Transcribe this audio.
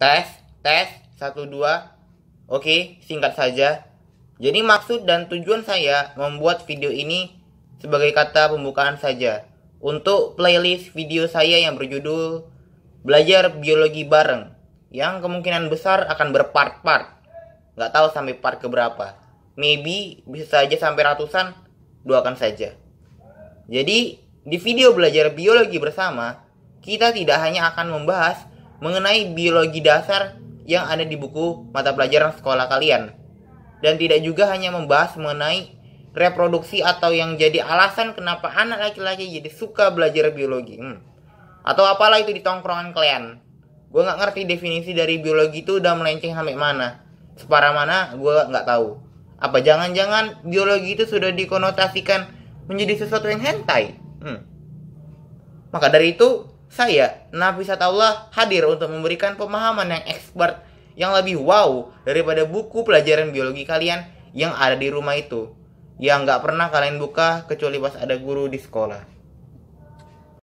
Tes, tes, satu dua. Oke, singkat saja. Jadi maksud dan tujuan saya membuat video ini sebagai kata pembukaan saja untuk playlist video saya yang berjudul Belajar Biologi Bareng yang kemungkinan besar akan berpart-part. Gak tahu sampai part keberapa. Maybe bisa saja sampai ratusan, doakan saja. Jadi, di video belajar biologi bersama, kita tidak hanya akan membahas mengenai biologi dasar yang ada di buku mata pelajaran sekolah kalian. Dan tidak juga hanya membahas mengenai reproduksi atau yang jadi alasan kenapa anak laki-laki jadi suka belajar biologi. Hmm. Atau apalah itu di tongkrongan kalian. Gue gak ngerti definisi dari biologi itu udah melenceng sampai mana. Separah mana gue gak tahu. Apa jangan-jangan biologi itu sudah dikonotasikan menjadi sesuatu yang hentai? Hmm. Maka dari itu, saya Nafisatullah hadir untuk memberikan pemahaman yang expert yang lebih wow daripada buku pelajaran biologi kalian yang ada di rumah itu yang nggak pernah kalian buka kecuali pas ada guru di sekolah.